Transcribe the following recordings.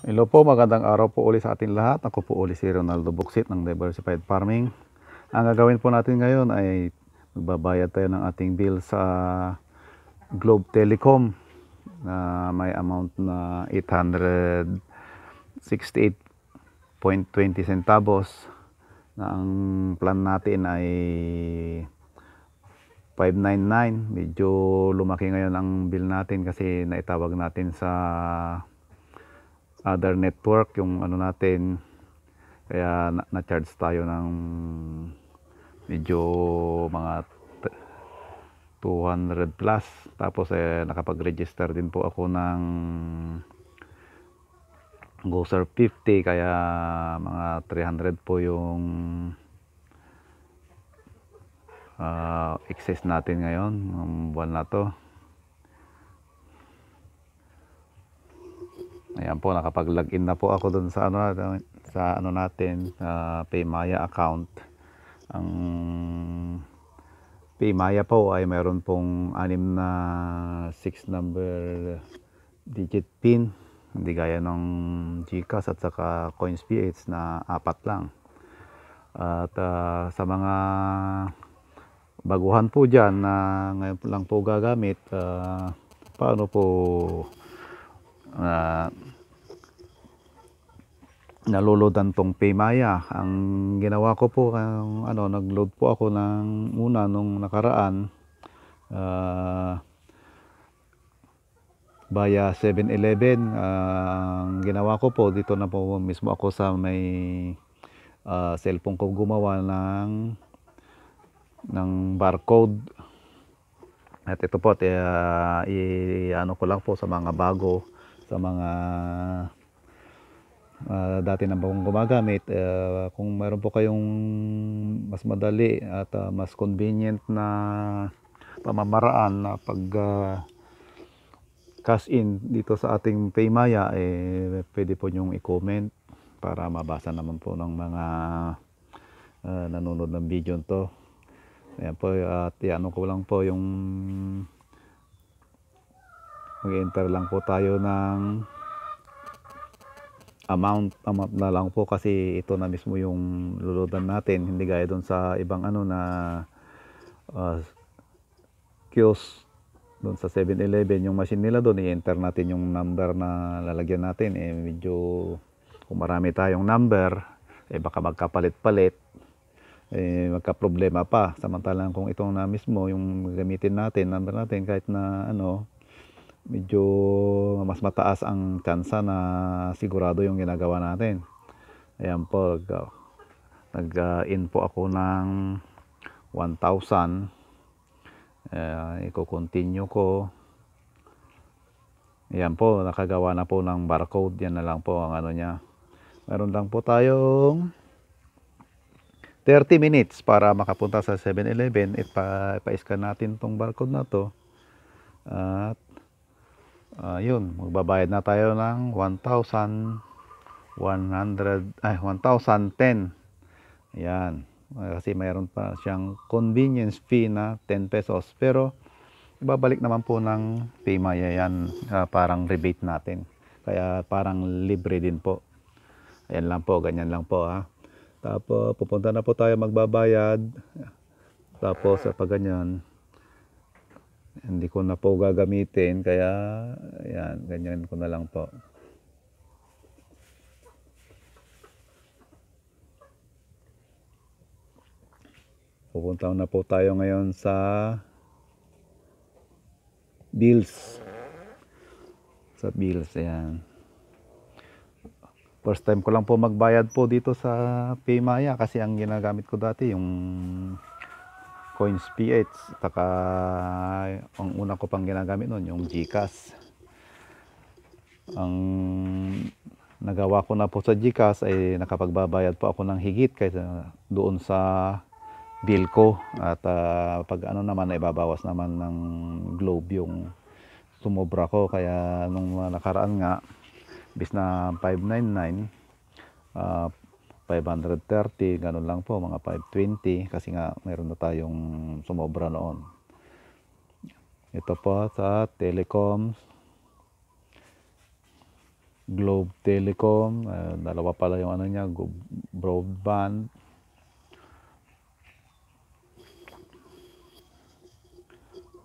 Hello po, magandang araw po uli sa ating lahat. Ako po uli si Ronaldo Buxit ng Diversified Farming. Ang gagawin po natin ngayon ay magbabayad tayo ng ating bill sa Globe Telecom na may amount na 868.20 centavos na ang plan natin ay 599. Medyo lumaki ngayon ang bill natin kasi naitawag natin sa other network yung ano natin kaya na-charge na tayo ng medyo mga 200 plus tapos eh, nakapag-register din po ako ng GoSer 50 kaya mga 300 po yung uh, excess natin ngayon ng buwan na to Ayan po, nakapag-login na po ako doon sa ano, sa ano natin, sa Paymaya account. Ang Paymaya po ay mayroon pong anim na 6 number digit pin. Hindi gaya ng GCash at saka CoinsPH na apat lang. At uh, sa mga baguhan po dyan na ngayon lang po gagamit, uh, paano po uh, naloloadan tong Paymaya. Ang ginawa ko po, ang, ano, nagload po ako ng una nung nakaraan uh, ah, baya 7-Eleven. Uh, ah, ang ginawa ko po, dito na po mismo ako sa may uh, cellphone ko gumawa ng ng barcode at ito po, uh, i-ano ko lang po sa mga bago sa mga uh, dati na akong gumagamit. Uh, kung meron po kayong mas madali at uh, mas convenient na pamamaraan na pag uh, cash in dito sa ating Paymaya, eh, pwede po nyong i-comment para mabasa naman po ng mga uh, nanonood ng video nito. Ayan po, at iano ko lang po yung mag-enter lang po tayo ng amount amount na lang po kasi ito na mismo yung luludan natin hindi gaya doon sa ibang ano na uh, kiosk doon sa 7-Eleven yung machine nila doon i-enter natin yung number na lalagyan natin eh medyo kung marami tayong number eh baka magkapalit-palit eh magka problema pa samantalang kung itong na mismo yung gamitin natin number natin kahit na ano medyo mas mataas ang tsansa na sigurado yung ginagawa natin. Ayan po, nag-in po ako ng 1,000. Uh, Iko-continue ko. Ayan po, nakagawa na po ng barcode. Yan na lang po ang ano niya. Meron lang po tayong 30 minutes para makapunta sa 7-Eleven. Ipa-scan natin tong barcode na to. At uh, yun magbabayad na tayo ng 1,100 ay 1,010 yan ah, kasi mayroon pa siyang convenience fee na 10 pesos pero ibabalik naman po ng PayMaya yan uh, parang rebate natin kaya parang libre din po ayan lang po ganyan lang po ha tapos pupunta na po tayo magbabayad tapos pag ganyan hindi ko na po gagamitin kaya yan ganyan ko na lang po Pupunta na po tayo ngayon sa Bills. Sa Bills, yan First time ko lang po magbayad po dito sa Paymaya kasi ang ginagamit ko dati yung Coins PH. Taka ang una ko pang ginagamit noon yung GCash. Ang nagawa ko na po sa GCash ay nakapagbabayad po ako ng higit kaysa doon sa bill ko at uh, pag ano naman ay babawas naman ng globe yung sumobra ko kaya nung nakaraan nga bis na 599 uh, 530, ganun lang po, mga 520 kasi nga meron na tayong sumobra noon. Ito po sa Telecoms, Globe Telecom, uh, dalawa pala yung ano niya, broadband.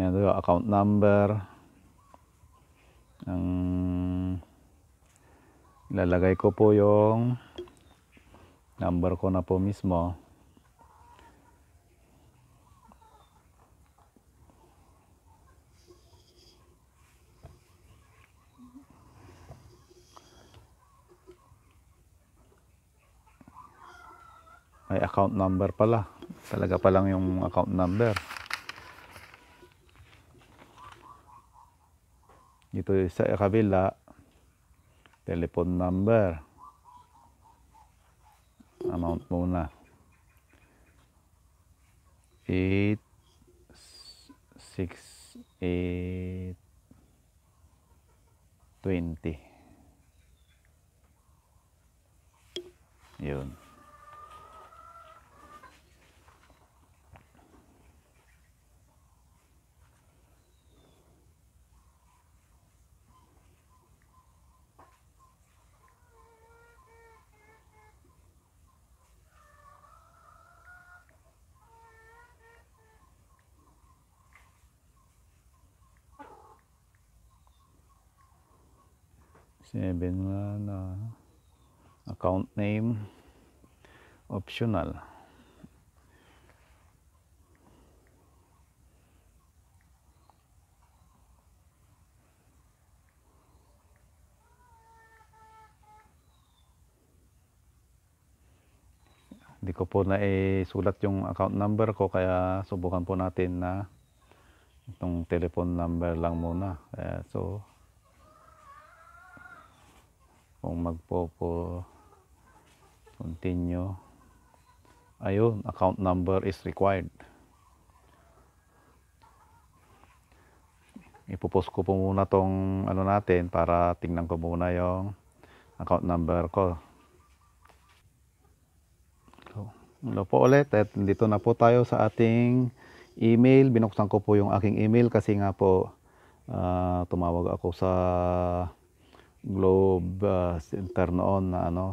And the account number. Ang ilalagay ko po yung number ko na po mismo may account number pala talaga pa lang yung account number ito sa kabila telephone number count muna 8 6 8 20 yun 7 uh, account name optional Hindi ko po na isulat yung account number ko kaya subukan po natin na itong telephone number lang muna. Kaya, eh, so kung magpopo continue ayun account number is required ipopost ko po muna tong ano natin para tingnan ko muna yung account number ko so, hello po ulit at dito na po tayo sa ating email binuksan ko po yung aking email kasi nga po uh, tumawag ako sa Globe uh, ah, Center noon na ano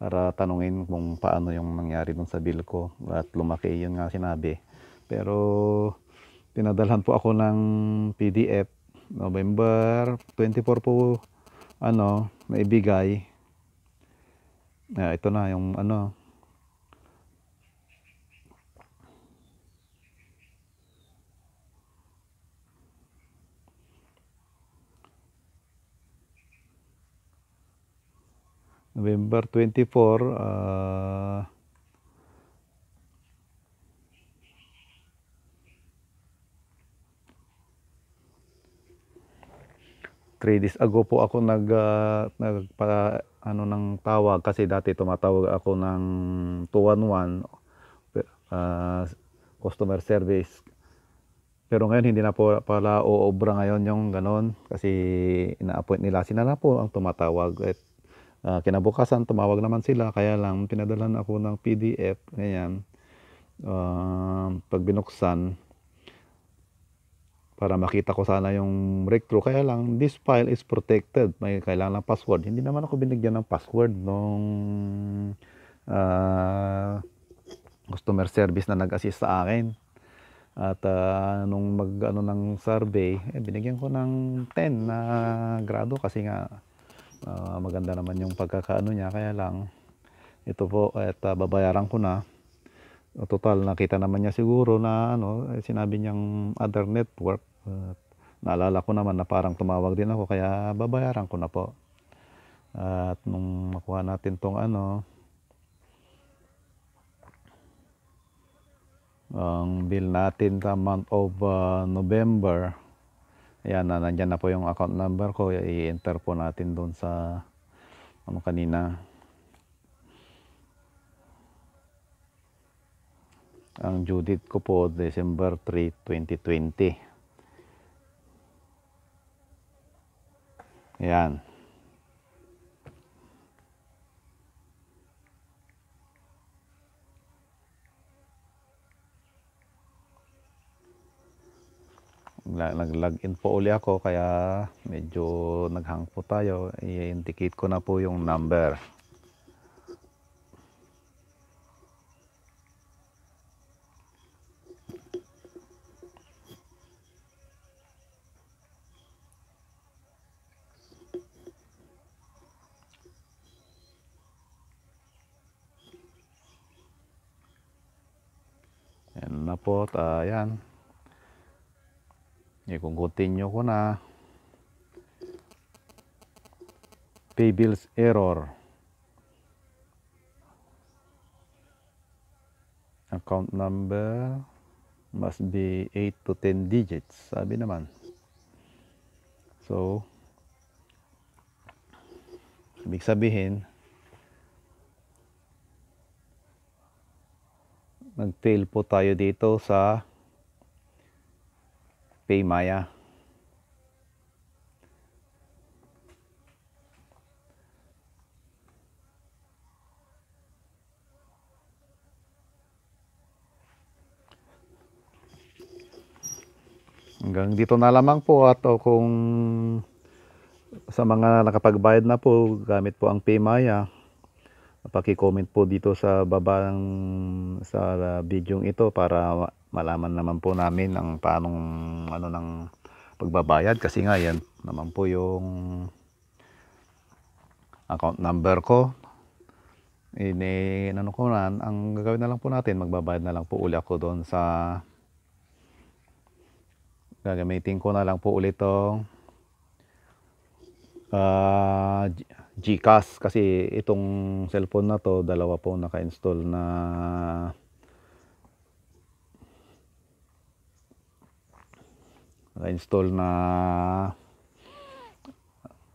para tanungin kung paano yung nangyari dun sa bill ko at lumaki yun nga sinabi pero pinadalhan po ako ng PDF November 24 po ano naibigay uh, ah, ito na yung ano November 24, uh, three days ago po ako nag uh, nagpa ano ng tawag kasi dati tumatawag ako ng 211 uh, customer service pero ngayon hindi na po pala oobra ngayon yung ganon kasi ina-appoint nila sila na po ang tumatawag at Uh, kinabukasan, tumawag naman sila, kaya lang pinadalan ako ng PDF, ganyan. Uh, ah, pag binuksan, para makita ko sana yung breakthrough. Kaya lang, this file is protected. May kailangan ng password. Hindi naman ako binigyan ng password nung uh, customer service na nag-assist sa akin. At uh, nung mag ano ng survey, eh, binigyan ko ng 10 na grado kasi nga uh, maganda naman yung pagkakaano niya kaya lang ito po at uh, babayaran ko na ah, total nakita naman niya siguro na ano eh, sinabi niyang other network uh, naalala ko naman na parang tumawag din ako kaya babayaran ko na po uh, at nung makuha natin tong ano ang bill natin sa month of uh, November Ayan, na, nandyan na po yung account number ko. I-enter po natin doon sa ano kanina. Ang due ko po, December 3, 2020. Ayan. nag-log in po uli ako kaya medyo naghang po tayo i-indicate ko na po yung number Ayan na po, ayan. Ikugutin nyo ko na. Pay bills error. Account number must be 8 to 10 digits. Sabi naman. So, ibig sabihin, nag-fail po tayo dito sa Paymaya. Hanggang dito na lamang po at o oh, kung sa mga nakapagbayad na po gamit po ang Paymaya paki-comment po dito sa baba ng sa uh, video ito para malaman naman po namin ang paanong ano ng pagbabayad kasi nga yan naman po yung account number ko ini ano ko na ang gagawin na lang po natin magbabayad na lang po uli ako doon sa gagamitin ko na lang po ulit tong uh, GCash kasi itong cellphone na to dalawa po naka-install na naka-install na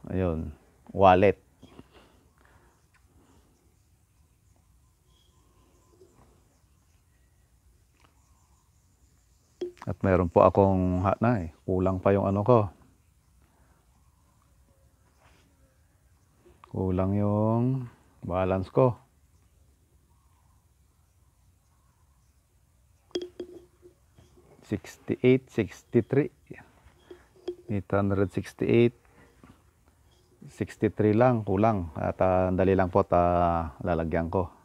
ayun, wallet. At meron po akong eh. kulang pa yung ano ko. Kulang yung balance ko. 68, 63. 868, 63 lang, kulang. At uh, dali lang po at uh, lalagyan ko.